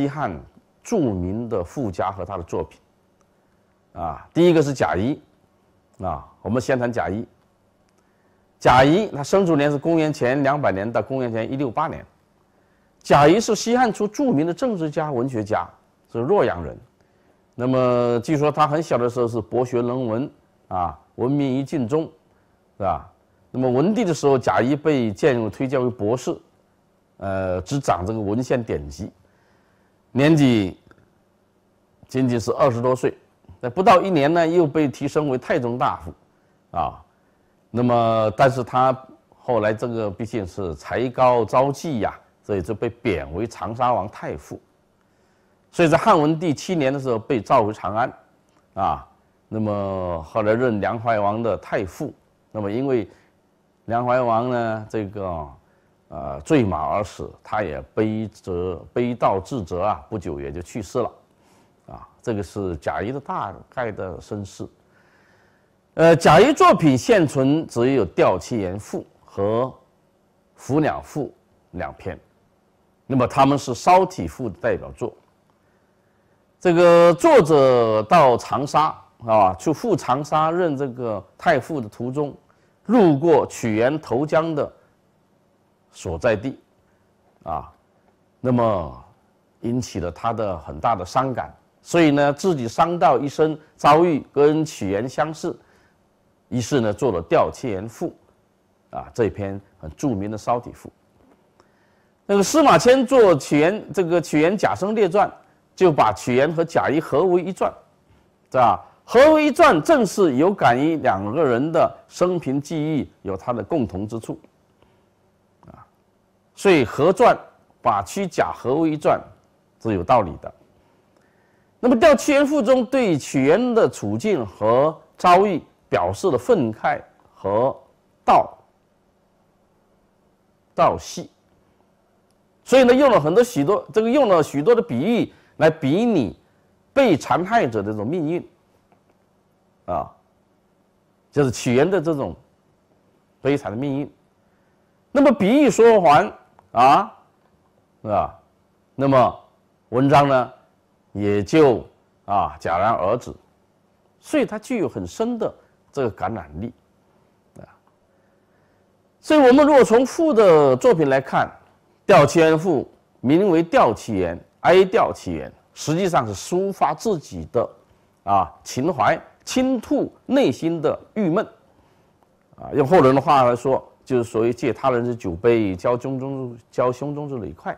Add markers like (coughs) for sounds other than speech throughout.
西汉著名的富家和他的作品，啊，第一个是贾谊，啊，我们先谈贾谊。贾谊他生卒年是公元前两百年到公元前一六八年。贾谊是西汉初著名的政治家、文学家，是洛阳人。那么据说他很小的时候是博学能文啊，闻名于晋中，是吧？那么文帝的时候，贾谊被荐入推荐为博士，呃，执掌这个文献典籍。年纪仅仅是二十多岁，那不到一年呢，又被提升为太中大夫，啊，那么但是他后来这个毕竟是才高招妓呀，所以就被贬为长沙王太傅，所以在汉文帝七年的时候被召回长安，啊，那么后来任梁怀王的太傅，那么因为梁怀王呢这个。呃，坠马而死，他也悲折，悲悼自责啊，不久也就去世了，啊，这个是贾谊的大概的身世。呃，贾谊作品现存只有《吊屈言赋》和《浮鸟赋》两篇，那么他们是骚体赋的代表作。这个作者到长沙啊，去赴长沙任这个太傅的途中，路过曲原投江的。所在地，啊，那么引起了他的很大的伤感，所以呢，自己伤到一身遭遇跟屈原相似，于是呢，做了《吊屈赋》，啊，这篇很著名的骚体赋。那个司马迁做《屈原》这个《屈原贾生列传》，就把屈原和贾谊合为一传，是吧？合为一传，正是有感于两个人的生平际遇有他的共同之处。所以合传把屈假合为一传是有道理的。那么《吊屈原腹中对屈原的处境和遭遇表示了愤慨和道道系。所以呢，用了很多许多这个用了许多的比喻来比拟被残害者的这种命运，啊，就是屈原的这种悲惨的命运。那么比喻说还。啊，是吧？那么文章呢，也就啊戛然而止，所以它具有很深的这个感染力啊。所以，我们如果从赋的作品来看，《吊迁赋》名为《吊其言》，哀吊其言，实际上是抒发自己的啊情怀，倾吐内心的郁闷啊。用后人的话来说。就是所谓借他人之酒杯，浇胸中浇胸中之垒快。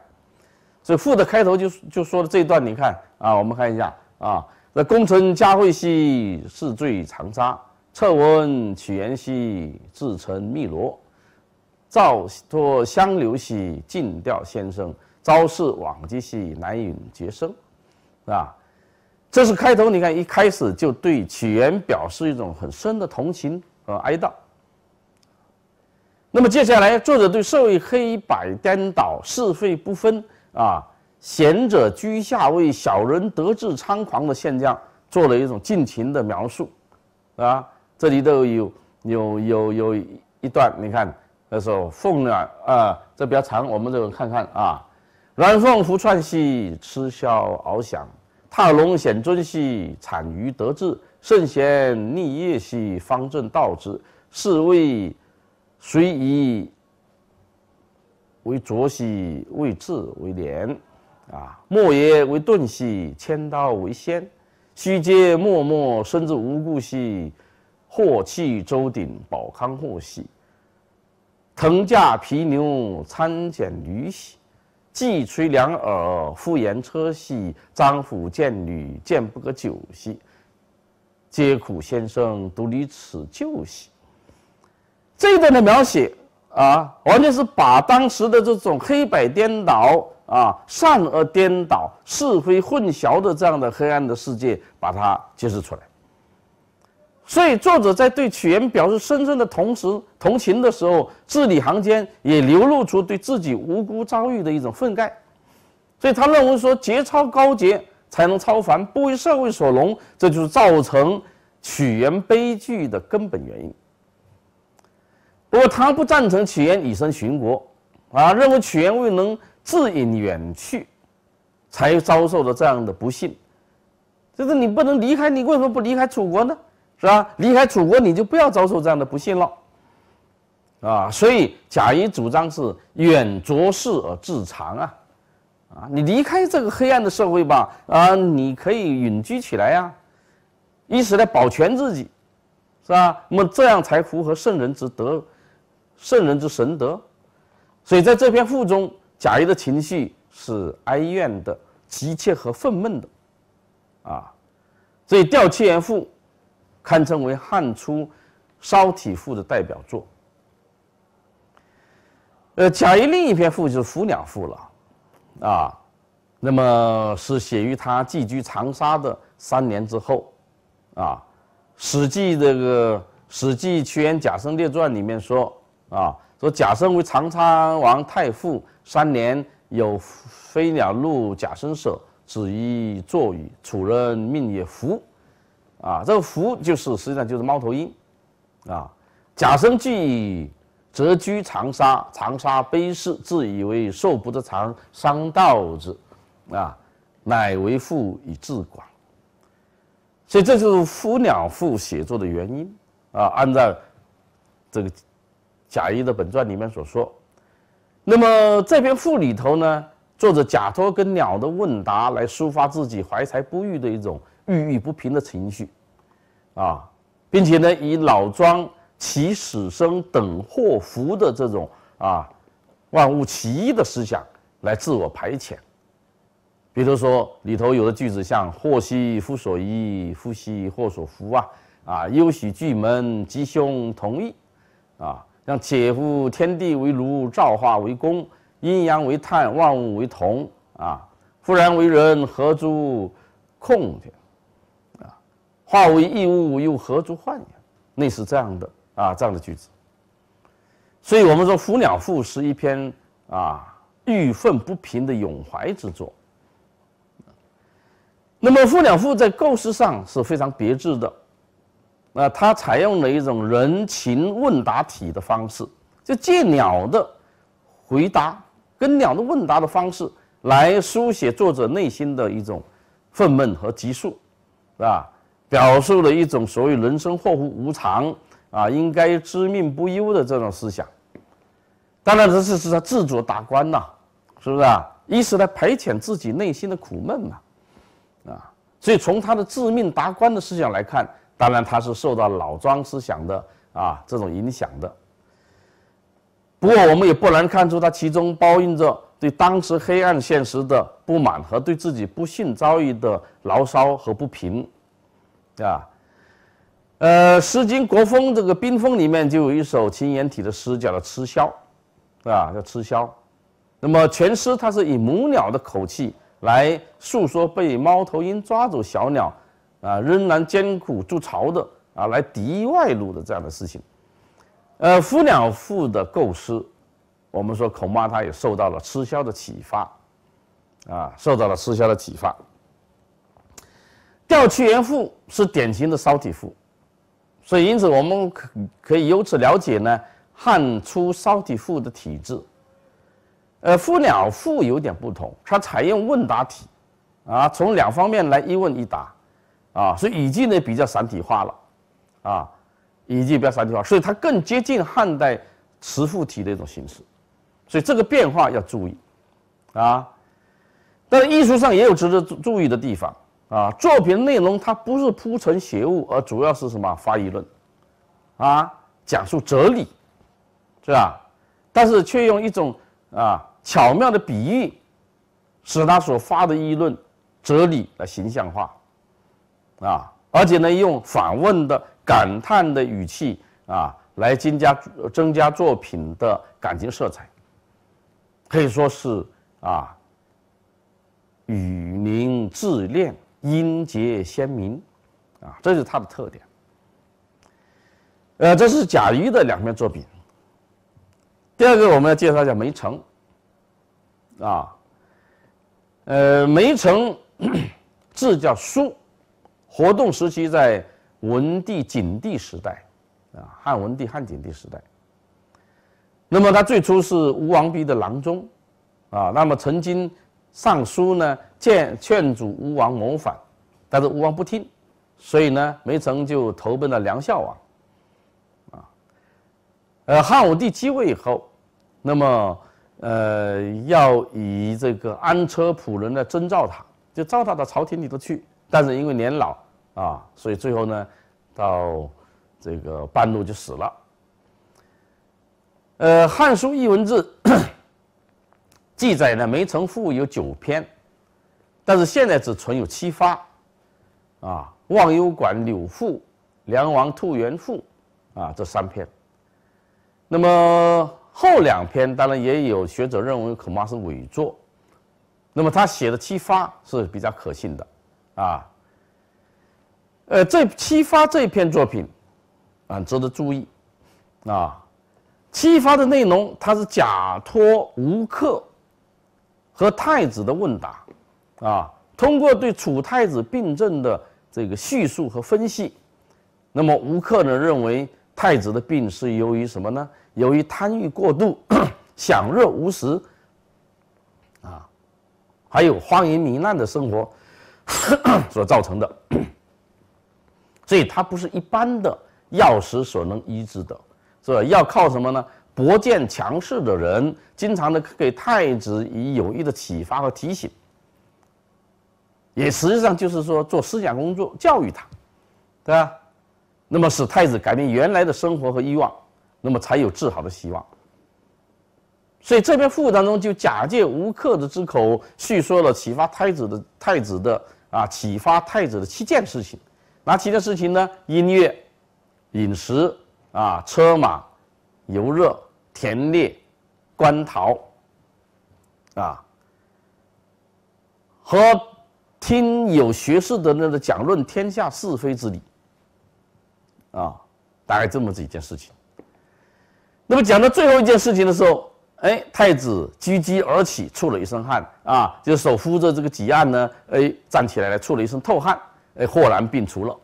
所以《赋》的开头就就说了这一段，你看啊，我们看一下啊，那功成佳慧兮，事醉长沙；侧闻起源兮，自成汨罗。造托相留兮，尽吊先生；朝事罔极兮，难陨绝声。啊，这是开头，你看一开始就对起源表示一种很深的同情和哀悼。那么接下来，作者对社会黑白颠倒、是非不分啊，贤者居下位、小人得志猖狂的现象，做了一种尽情的描述，啊，这里都有有有有一段，你看，时候凤卵啊，这比较长，我们这个看看啊，鸾凤伏窜兮，痴枭翱翔，踏龙显尊兮，产鱼得志，圣贤逆业兮，方正道之，是谓。虽以，为浊兮为质为廉，啊！莫邪为钝兮，千刀为先。虚皆默默，身自无故兮。祸气周鼎，保康祸兮。腾驾皮牛，参简驴兮。既吹两耳，复言车兮。张虎见女，见不可久兮。嗟苦先生，独离此旧兮。这段的描写啊，完全是把当时的这种黑白颠倒、啊善恶颠倒、是非混淆的这样的黑暗的世界，把它揭示出来。所以作者在对屈原表示深深的同时同情的时候，字里行间也流露出对自己无辜遭遇的一种愤慨。所以他认为说，节操高洁才能超凡，不为社会所容，这就是造成屈原悲剧的根本原因。不过他不赞成屈原以身殉国，啊，认为屈原未能自隐远去，才遭受了这样的不幸。就是你不能离开，你为什么不离开楚国呢？是吧？离开楚国，你就不要遭受这样的不幸了。啊，所以贾谊主张是远浊世而自长啊，啊，你离开这个黑暗的社会吧，啊，你可以隐居起来呀，以此来保全自己，是吧？那么这样才符合圣人之德。圣人之神德，所以在这篇赋中，贾谊的情绪是哀怨的、急切和愤懑的，啊，所以《吊七言赋》堪称为汉初骚体赋的代表作。呃，贾谊另一篇赋就是《鵩鸟赋》了，啊，那么是写于他寄居长沙的三年之后，啊，《史记》这个《史记屈原贾生列传》里面说。啊，说贾生为长沙王太傅三年，有飞鸟入贾生舍，子于坐隅。楚人命也，福。啊，这个福就是实际上就是猫头鹰。啊，贾生既谪居长沙，长沙卑事，自以为受不得长，伤道之。啊，乃为父以自广。所以这就是夫两赋写作的原因。啊，按照这个。贾谊的本传里面所说，那么这篇赋里头呢，作者假托跟鸟的问答来抒发自己怀才不遇的一种郁郁不平的情绪，啊，并且呢，以老庄其死生等祸福的这种啊，万物其一的思想来自我排遣，比如说里头有的句子像祸兮福所依，福兮祸所伏啊，啊忧喜俱门，吉凶同意，啊。让姐夫天地为炉，造化为工，阴阳为炭，万物为铜啊！忽然为人，何足控也？啊！化为异物，又何足患也？类似这样的啊，这样的句子。所以我们说《夫鸟赋》是一篇啊，郁愤不平的咏怀之作。那么《负鸟赋》在构思上是非常别致的。那他采用了一种人情问答体的方式，就借鸟的回答跟鸟的问答的方式，来书写作者内心的一种愤懑和急数，是吧？表述了一种所谓人生祸福无常啊，应该知命不忧的这种思想。当然这是是他自主达观呐，是不是？啊？一是来排遣自己内心的苦闷嘛，啊。所以从他的致命达观的思想来看。当然，他是受到老庄思想的啊这种影响的。不过，我们也不难看出，它其中包蕴着对当时黑暗现实的不满和对自己不幸遭遇的牢骚和不平，啊。呃，《诗经·国风》这个《冰封》里面就有一首秦延体的诗，叫《做《吃鸮》，啊，叫《吃鸮》。那么，全诗它是以母鸟的口气来诉说被猫头鹰抓走小鸟。啊，仍然艰苦筑巢的啊，来抵御外露的这样的事情。呃，《夫鸟赋》的构思，我们说恐怕他也受到了《吃销的启发，啊，受到了《吃销的启发。《钓屈原赋》是典型的骚体赋，所以因此我们可可以由此了解呢汉初骚体赋的体制。呃，《夫鸟赋》有点不同，它采用问答体，啊，从两方面来一问一答。啊，所以已经呢比较散体化了，啊，已经比较散体化，所以它更接近汉代词赋体的一种形式，所以这个变化要注意，啊，但是艺术上也有值得注意的地方，啊，作品内容它不是铺陈写物，而主要是什么发议论，啊，讲述哲理，是吧？但是却用一种啊巧妙的比喻，使他所发的议论、哲理来形象化。啊，而且呢，用反问的、感叹的语气啊，来增加增加作品的感情色彩，可以说是啊，语凝字练，音节鲜明，啊，这是它的特点。呃，这是贾谊的两篇作品。第二个，我们要介绍一下梅城。啊，呃，梅城 (coughs) 字叫书。活动时期在文帝、景帝时代，啊，汉文帝、汉景帝时代。那么他最初是吴王濞的郎中，啊，那么曾经上书呢，劝劝阻吴王谋反，但是吴王不听，所以呢，梅成就投奔了梁孝王，啊，呃，汉武帝继位以后，那么呃要以这个安车普伦的征召他，就召他到朝廷里头去。但是因为年老啊，所以最后呢，到这个半路就死了。呃，《汉书·艺文志 (clears throat)》记载呢，梅城赋有九篇，但是现在只存有七发，啊，《忘忧馆》《柳赋》《梁王兔园赋》啊这三篇。那么后两篇，当然也有学者认为恐怕是伪作。那么他写的七发是比较可信的。啊，呃，这《七发》这篇作品，啊，值得注意，啊，《七发》的内容它是假托吴克和太子的问答，啊，通过对楚太子病症的这个叙述和分析，那么吴克呢认为太子的病是由于什么呢？由于贪欲过度，(clears throat) 享乐无时，啊，还有荒淫糜烂的生活。(coughs) 所造成的，(coughs) 所以它不是一般的药食所能医治的，是吧？要靠什么呢？博见强势的人，经常的给太子以有益的启发和提醒，也实际上就是说做思想工作，教育他，对吧？那么使太子改变原来的生活和欲望，那么才有治好的希望。所以这篇赋当中就假借吴克的之口，叙说了启发太子的太子的啊启发太子的七件事情。哪七件事情呢？音乐、饮食啊、车马、油热、田猎、观陶啊，和听有学士的那个讲论天下是非之理啊，大概这么几件事情。那么讲到最后一件事情的时候。哎，太子汲汲而起，出了一身汗啊，就手扶着这个几案呢，哎，站起来来，出了一身透汗，哎，豁然病除了。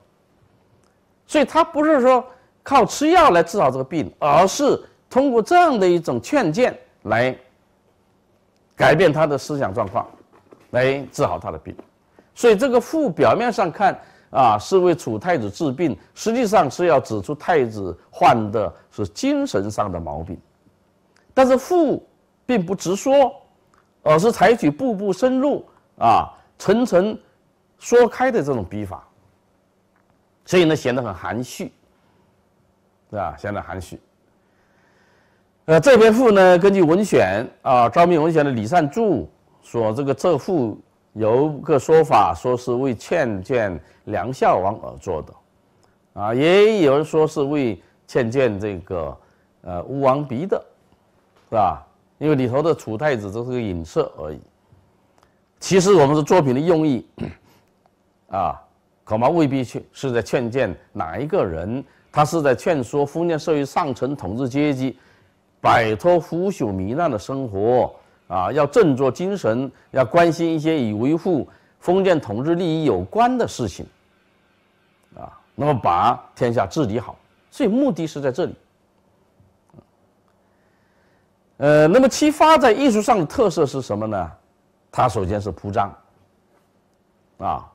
所以他不是说靠吃药来治好这个病，而是通过这样的一种劝谏来改变他的思想状况，来治好他的病。所以这个父表面上看啊是为楚太子治病，实际上是要指出太子患的是精神上的毛病。但是赋并不直说，而是采取步步深入啊、层层说开的这种笔法，所以呢显得很含蓄，啊，吧？显得含蓄。呃，这篇赋呢，根据《文选》啊，昭明文选的李善注说，这个这赋有个说法，说是为劝谏梁孝王而作的，啊，也有人说是为劝谏这个呃吴王鼻的。是吧？因为里头的楚太子只是个影射而已。其实我们是作品的用意，(coughs) 啊，恐怕未必去是在劝谏哪一个人，他是在劝说封建社会上层统治阶级，摆脱腐朽糜烂的生活，啊，要振作精神，要关心一些与维护封建统治利益有关的事情，啊，那么把天下治理好，所以目的是在这里。呃，那么其发在艺术上的特色是什么呢？它首先是铺张，啊，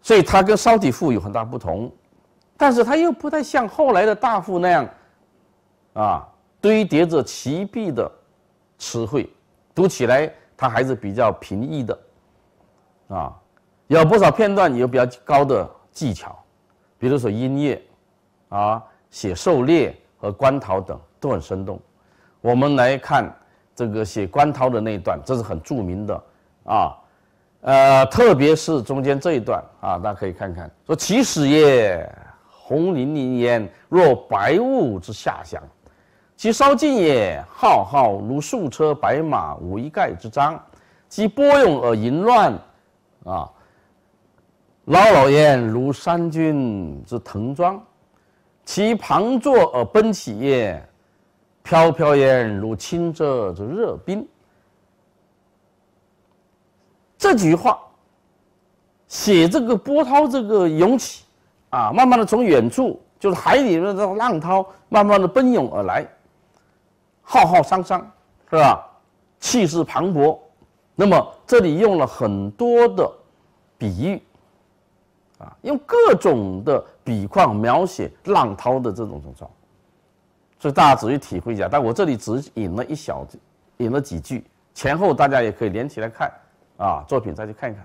所以它跟稍体赋有很大不同，但是它又不太像后来的大赋那样，啊，堆叠着奇僻的词汇，读起来它还是比较平易的，啊，有不少片段有比较高的技巧，比如说音乐，啊，写狩猎和观陶等都很生动。我们来看这个写关涛的那一段，这是很著名的啊，呃，特别是中间这一段啊，大家可以看看，说其始也，红淋淋焉，若白雾之下翔；其稍近也，浩浩如素车白马，无一盖之章；其波涌而淫乱，啊，老老焉如山军之腾装；其旁坐而奔起也。飘飘然如清澈之热冰，这句话写这个波涛这个涌起，啊，慢慢的从远处就是海里面的浪涛，慢慢的奔涌而来，浩浩汤汤，是吧？气势磅礴。那么这里用了很多的比喻，啊，用各种的笔况描写浪涛的这种这种。所以大家仔细体会一下，但我这里只引了一小，引了几句，前后大家也可以连起来看，啊，作品再去看一看。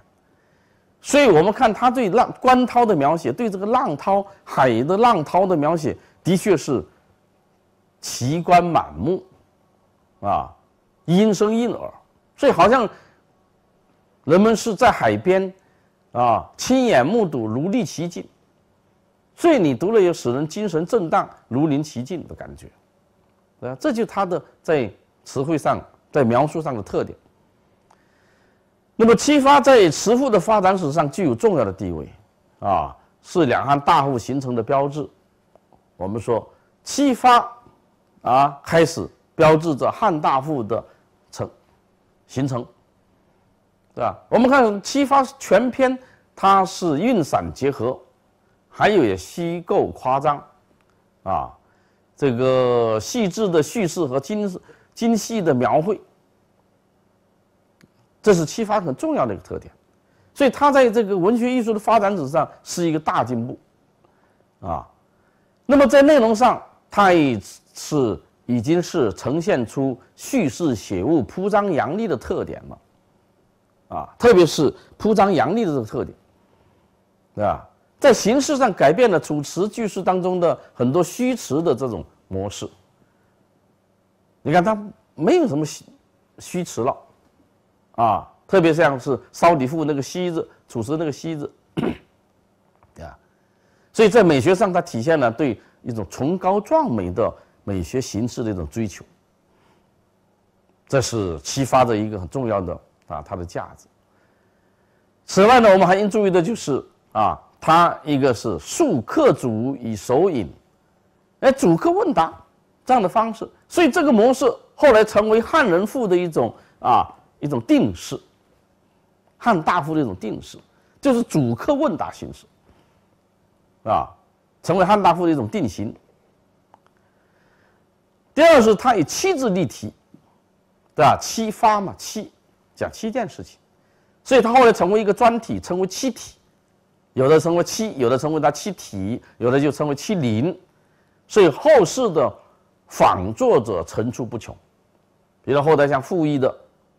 所以，我们看他对浪、观涛的描写，对这个浪涛、海的浪涛的描写，的确是奇观满目，啊，音声应耳，所以好像人们是在海边，啊，亲眼目睹如历其境。所以你读了有使人精神震荡、如临其境的感觉，对啊，这就他的在词汇上、在描述上的特点。那么《七发》在词赋的发展史上具有重要的地位，啊，是两汉大赋形成的标志。我们说，《七发》啊，开始标志着汉大赋的成形成，对吧？我们看《七发》全篇，它是运散结合。还有也虚构夸张，啊，这个细致的叙事和精精细的描绘，这是七发很重要的一个特点，所以他在这个文学艺术的发展史上是一个大进步，啊，那么在内容上，他也是已经是呈现出叙事写物铺张扬厉的特点了，啊，特别是铺张扬厉的这个特点，对吧？在形式上改变了楚辞句式当中的很多虚词的这种模式，你看它没有什么虚虚词了，啊，特别像是《骚底赋》那个西”字，楚辞那个西”字，吧？(coughs) 所以在美学上它体现了对一种崇高壮美的美学形式的一种追求，这是《启发》的一个很重要的啊它的价值。此外呢，我们还应注意的就是啊。他一个是述客主以手引，哎，主客问答这样的方式，所以这个模式后来成为汉人赋的一种啊一种定式，汉大夫的一种定式，就是主客问答形式啊，成为汉大夫的一种定型。第二是他以七字立题，对吧？七发嘛，七讲七件事情，所以他后来成为一个专题，称为七体。有的称为七，有的称为他七体，有的就称为七灵。所以后世的仿作者层出不穷，比如后代像傅毅的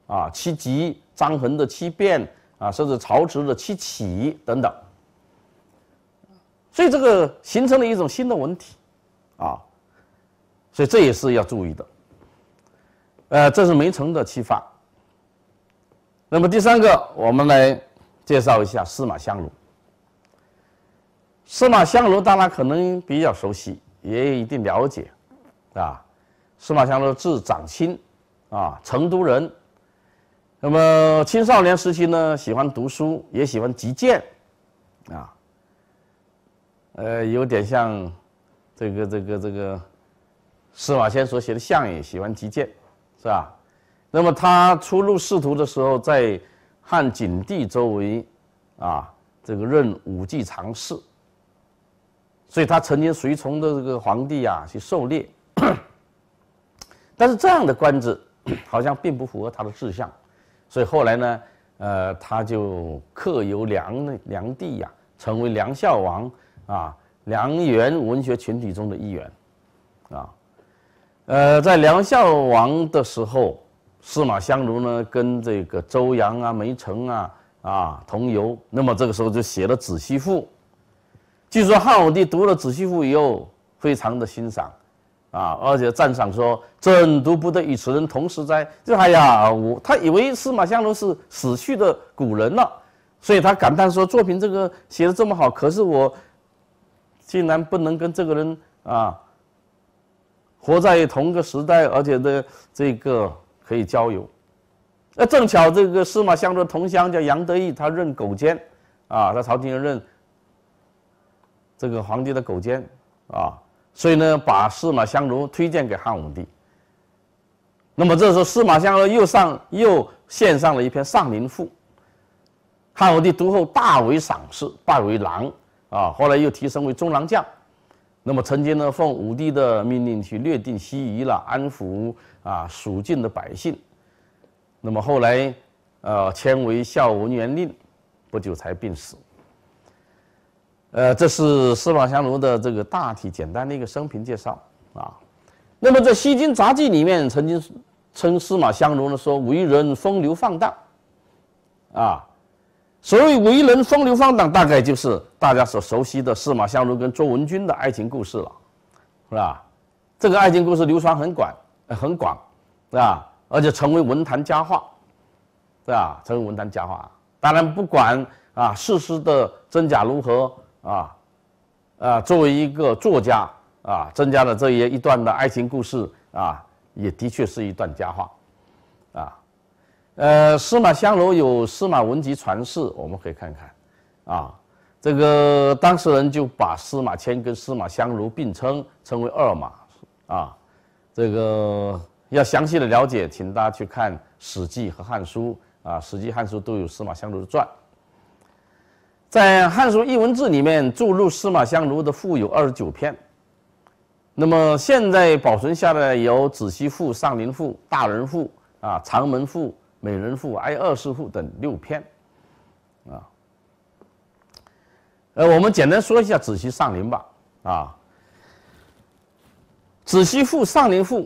啊《七集》，张衡的《七变》，啊，甚至曹植的《七起等等，所以这个形成了一种新的文体，啊，所以这也是要注意的，呃，这是梅城的七发。那么第三个，我们来介绍一下司马相如。司马相如，大家可能比较熟悉，也有一定了解，啊，司马相如字长卿，啊，成都人。那么青少年时期呢，喜欢读书，也喜欢击剑，啊，呃，有点像这个这个这个司马迁所写的项羽喜欢击剑，是吧？那么他初入仕途的时候，在汉景帝周围，啊，这个任武骑常侍。所以他曾经随从的这个皇帝啊去狩猎，(coughs) 但是这样的官职好像并不符合他的志向，所以后来呢，呃，他就客游梁梁地呀，成为梁孝王啊梁元文学群体中的一员，啊，呃，在梁孝王的时候，司马相如呢跟这个周扬啊、梅城啊啊同游，那么这个时候就写了《子虚赋》。据说汉武帝读了《子虚赋》以后，非常的欣赏，啊，而且赞赏说：“朕读不得与此人同时哉！”这哎呀，我他以为司马相如是死去的古人了，所以他感叹说：“作品这个写的这么好，可是我，竟然不能跟这个人啊，活在同个时代，而且的这个可以交友。”那正巧这个司马相如的同乡叫杨得意，他任狗监，啊，他朝廷任。这个皇帝的狗监，啊，所以呢，把司马相如推荐给汉武帝。那么，这时候司马相如又上又献上了一篇《上林赋》，汉武帝读后大为赏识，拜为郎，啊，后来又提升为中郎将。那么，曾经呢，奉武帝的命令去略定西夷了，安抚啊蜀郡的百姓。那么后来，呃，迁为孝文园令，不久才病死。呃，这是司马相如的这个大体简单的一个生平介绍啊。那么在《西京杂记》里面，曾经称司马相如呢说为人风流放荡啊。所谓为人风流放荡，大概就是大家所熟悉的司马相如跟卓文君的爱情故事了，是吧？这个爱情故事流传很广，很广，是吧？而且成为文坛佳话，是吧？成为文坛佳话。当然，不管啊事实的真假如何。啊，啊，作为一个作家啊，增加了这一一段的爱情故事啊，也的确是一段佳话，啊，呃，司马相如有《司马文集》传世，我们可以看看，啊，这个当事人就把司马迁跟司马相如并称，称为二马，啊，这个要详细的了解，请大家去看《史记》和《汉书》，啊，《史记》《汉书》都有司马相如的传。在《汉书·艺文志》里面注入司马相如的赋有二十九篇，那么现在保存下来有《子虚赋》《上林赋》《大人赋》啊《长门赋》《美人赋》《哀二世赋》等六篇，啊，呃，我们简单说一下《子虚》《上林》吧，啊，《子虚赋》《上林赋》，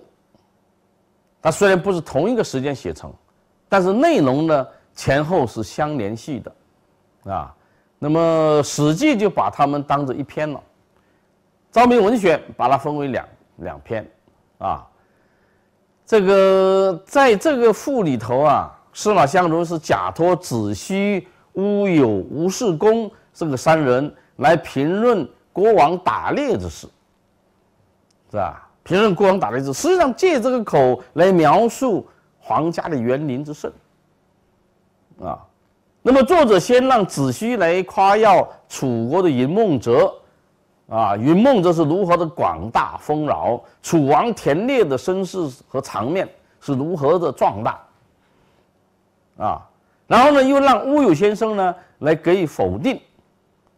它虽然不是同一个时间写成，但是内容呢前后是相联系的，啊。那么《史记》就把他们当做一篇了，《昭明文选》把它分为两两篇，啊，这个在这个赋里头啊，司马相如是假托子虚、乌有、吴世公这个三人来评论国王打猎之事，是吧？评论国王打猎之事，实际上借这个口来描述皇家的园林之盛，啊。那么，作者先让子虚来夸耀楚国的云梦泽，啊，云梦泽是如何的广大丰饶，楚王田猎的身世和场面是如何的壮大，啊，然后呢，又让乌有先生呢来给予否定，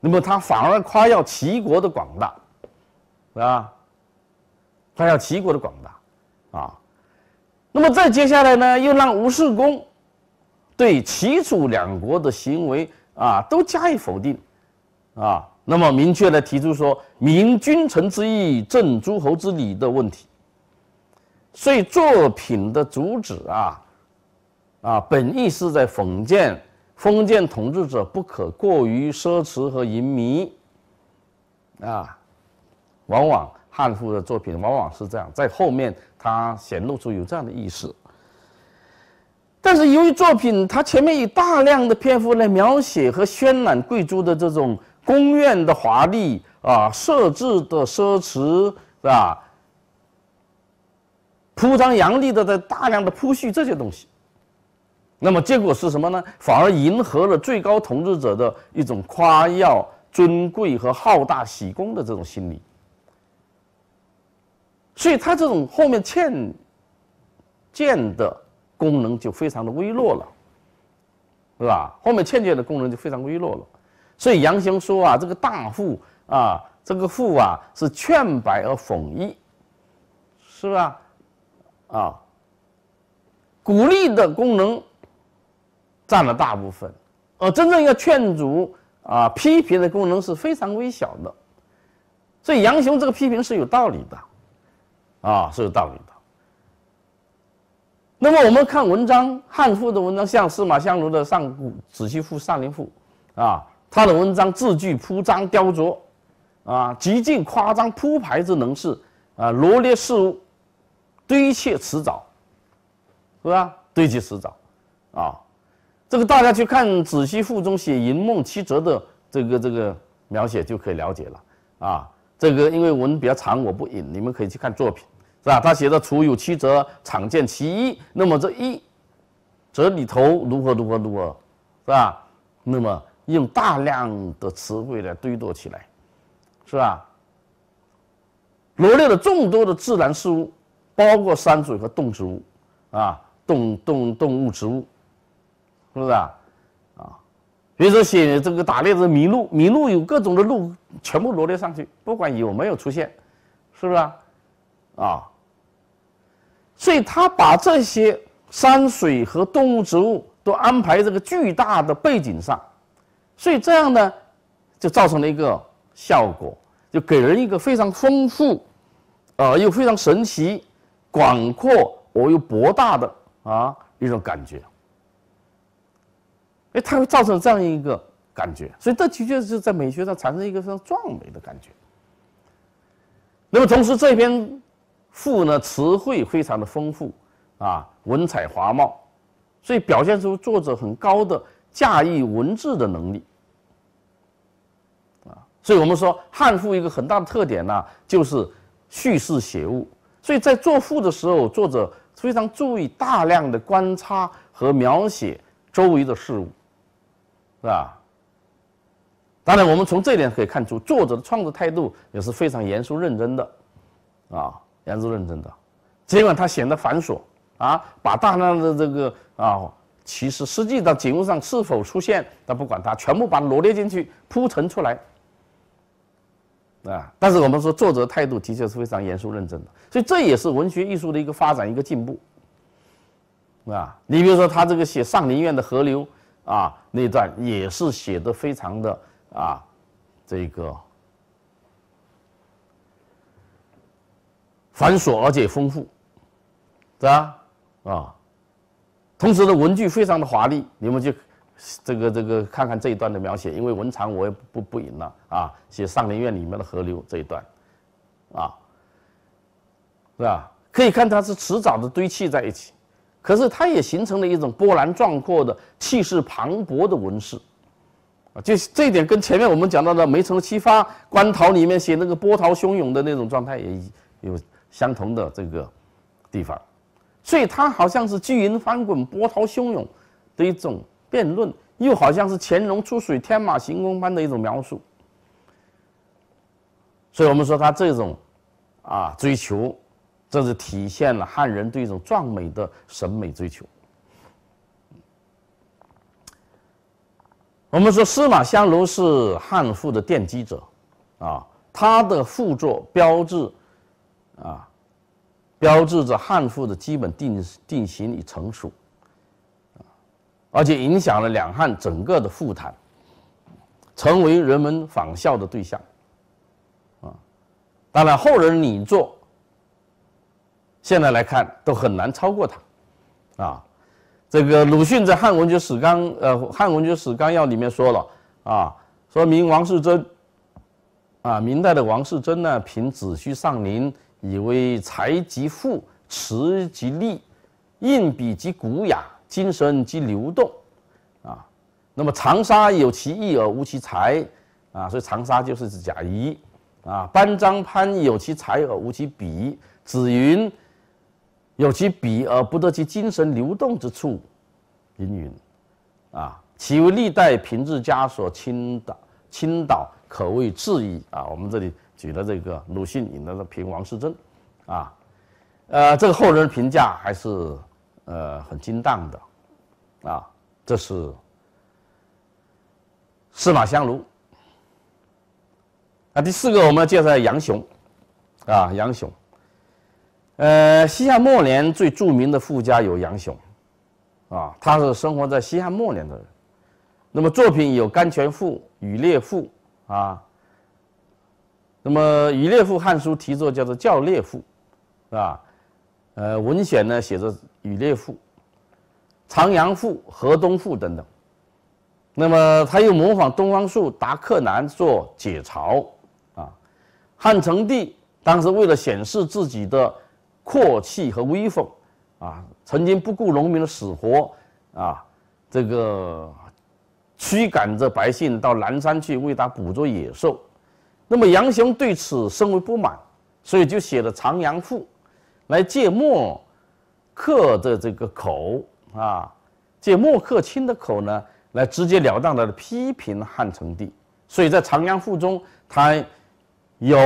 那么他反而夸耀齐国的广大，啊，夸耀齐国的广大，啊，那么再接下来呢，又让吴世公。对齐楚两国的行为啊，都加以否定，啊，那么明确的提出说明君臣之义、正诸侯之礼的问题。所以作品的主旨啊，啊，本意是在讽谏封建统治者不可过于奢侈和淫靡，啊，往往汉赋的作品往往是这样，在后面它显露出有这样的意思。但是，由于作品它前面以大量的篇幅来描写和渲染贵族的这种宫苑的华丽啊，设置的奢侈是吧？铺张扬厉的，在大量的铺叙这些东西，那么结果是什么呢？反而迎合了最高统治者的一种夸耀尊贵和好大喜功的这种心理。所以，他这种后面欠见的。功能就非常的微弱了，是吧？后面劝缺的功能就非常微弱了，所以杨雄说啊，这个大富啊，这个富啊是劝百而讽一，是吧？啊，鼓励的功能占了大部分，而真正要劝阻啊、批评的功能是非常微小的，所以杨雄这个批评是有道理的，啊，是有道理的。那么我们看文章，汉赋的文章像司马相如的《上古子虚赋》《上林赋》，啊，他的文章字句铺张雕琢，啊，极尽夸张铺排之能事，啊，罗列事物，堆砌辞藻，是吧？堆砌辞藻，啊，这个大家去看《子虚赋》中写云梦七泽的这个这个描写就可以了解了，啊，这个因为文比较长，我不引，你们可以去看作品。是吧？他写的“楚有七则，常见其一”，那么这一，则里头如何如何如何，是吧？那么用大量的词汇来堆垛起来，是吧？罗列了众多的自然事物，包括山水和动植物，啊，动动动物植物，是不是啊？啊，比如说写这个打猎的麋鹿，麋鹿有各种的鹿，全部罗列上去，不管有没有出现，是不是啊？啊。所以他把这些山水和动物、植物都安排这个巨大的背景上，所以这样呢，就造成了一个效果，就给人一个非常丰富，呃，又非常神奇、广阔，我又博大的啊一种感觉。哎，它会造成这样一个感觉，所以这的确是在美学上产生一个非常壮美的感觉。那么同时这边。赋呢，词汇非常的丰富，啊，文采华茂，所以表现出作者很高的驾驭文字的能力，啊，所以我们说汉赋一个很大的特点呢，就是叙事写物，所以在作赋的时候，作者非常注意大量的观察和描写周围的事物，是吧？当然，我们从这点可以看出，作者的创作态度也是非常严肃认真的，啊。严肃认真的，尽管他显得繁琐啊，把大量的这个啊，其实实际的景物上是否出现，他不管它，全部把它罗列进去，铺陈出来，啊，但是我们说作者态度的确是非常严肃认真的，所以这也是文学艺术的一个发展，一个进步，啊，你比如说他这个写上林苑的河流啊那段，也是写的非常的啊，这个。繁琐而且丰富，是吧？啊，同时呢，文句非常的华丽。你们就这个这个看看这一段的描写，因为文长我也不不引了啊。写上林苑里面的河流这一段，啊，是吧？可以看它是迟早的堆砌在一起，可是它也形成了一种波澜壮阔的、气势磅礴的纹饰。啊，就这一点跟前面我们讲到的梅城七发、观陶里面写那个波涛汹涌的那种状态也有。相同的这个地方，所以它好像是巨云翻滚、波涛汹涌的一种辩论，又好像是潜龙出水、天马行空般的一种描述。所以我们说，他这种啊追求，这是体现了汉人对一种壮美的审美追求。我们说，司马相如是汉赋的奠基者，啊，他的赋作标志。啊，标志着汉赋的基本定定型与成熟，而且影响了两汉整个的赋坛，成为人们仿效的对象，啊，当然后人拟作，现在来看都很难超过他，啊，这个鲁迅在《汉文学史纲》呃《汉文学史纲要》里面说了啊，说明王世贞，啊，明代的王世贞呢，凭子虚上林。以为才即富，词即利，韵比即古雅，精神即流动，啊，那么长沙有其意而无其才，啊，所以长沙就是指贾谊，啊，班章潘有其才而无其笔，子云有其笔而不得其精神流动之处，云云，啊，其为历代平治家所倾倒，倾倒可谓至矣，啊，我们这里。举了这个鲁迅引了平王世贞，啊，呃，这个后人的评价还是呃很精当的，啊，这是司马相如。那第四个，我们要介绍杨雄，啊，杨雄，呃，西汉末年最著名的富家有杨雄，啊，他是生活在西汉末年的人，那么作品有《甘泉赋》《与猎赋》啊。那么《羽列赋》《汉书》题作叫做《教烈赋》，是吧？呃，《文选》呢写着《羽列赋》《长阳赋》《河东赋》等等。那么他又模仿东方朔《达克难》做《解嘲》啊。汉成帝当时为了显示自己的阔气和威风啊，曾经不顾农民的死活啊，这个驱赶着百姓到南山去为他捕捉野兽。那么杨雄对此甚为不满，所以就写了《长阳赋》，来借墨客的这个口啊，借墨客亲的口呢，来直截了当的批评汉成帝。所以在《长阳赋》中，他有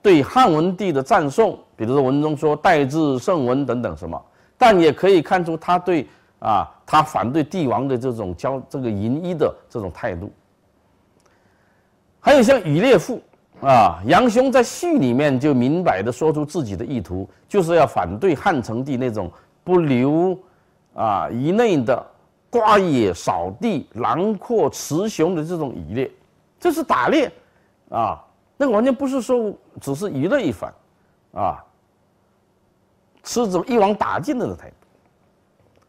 对汉文帝的赞颂，比如说文中说“代字圣文”等等什么，但也可以看出他对啊，他反对帝王的这种教这个淫逸的这种态度。还有像《羽猎赋》。啊，杨雄在序里面就明白的说出自己的意图，就是要反对汉成帝那种不留啊一内的瓜野扫地、囊括雌雄的这种渔猎，这是打猎啊，那完全不是说只是娱乐一番啊，是种一网打尽的态度，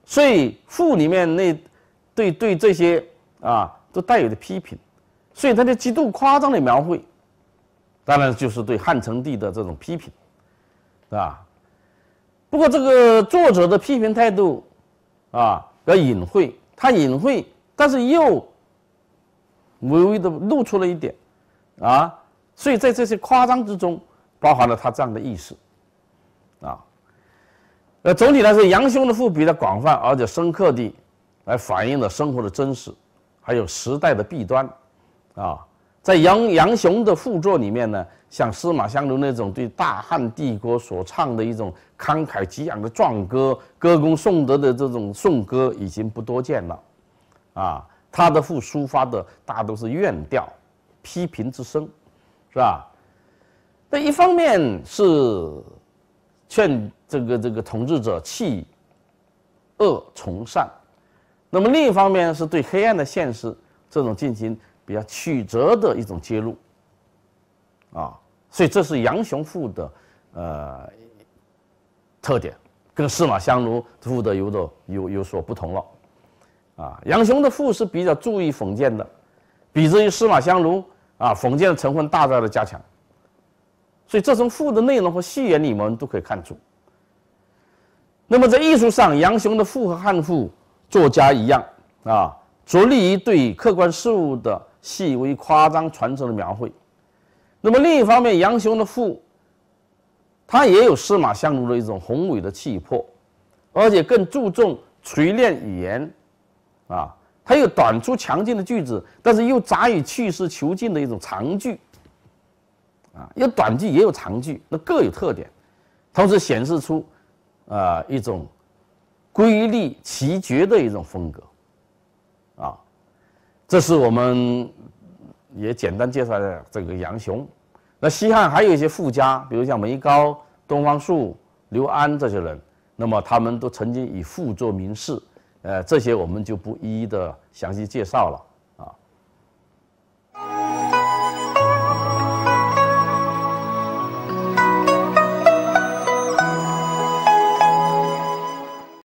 所以赋里面那对对这些啊都带有的批评，所以他就极度夸张的描绘。当然，就是对汉成帝的这种批评，啊，不过这个作者的批评态度，啊，要隐晦，他隐晦，但是又微微的露出了一点，啊，所以在这些夸张之中，包含了他这样的意思，啊，呃，总体来说，杨雄的赋比较广泛，而且深刻地来反映了生活的真实，还有时代的弊端，啊。在杨杨雄的赋作里面呢，像司马相如那种对大汉帝国所唱的一种慷慨激昂的壮歌、歌功颂德的这种颂歌，已经不多见了，啊，他的赋抒发的大多是怨调、批评之声，是吧？那一方面是劝这个这个统治者弃恶从善，那么另一方面是对黑暗的现实这种进行。比较曲折的一种揭露，啊，所以这是杨雄赋的呃特点，跟司马相如赋的有的有有所不同了，啊，杨雄的赋是比较注意讽谏的，比之于司马相如啊，讽谏的成分大大的加强，所以这从赋的内容和戏言里面都可以看出。那么在艺术上，杨雄的赋和汉赋作家一样啊，着力于对客观事物的。细微夸张传神的描绘，那么另一方面，杨雄的赋，他也有司马相如的一种宏伟的气魄，而且更注重锤炼语言，啊，他有短促强劲的句子，但是又杂以气势遒劲的一种长句，啊，有短句也有长句，那各有特点，同时显示出，啊，一种瑰丽奇绝的一种风格。这是我们也简单介绍下这个杨雄，那西汉还有一些富家，比如像梅高、东方朔、刘安这些人，那么他们都曾经以富作名士，呃，这些我们就不一一的详细介绍了。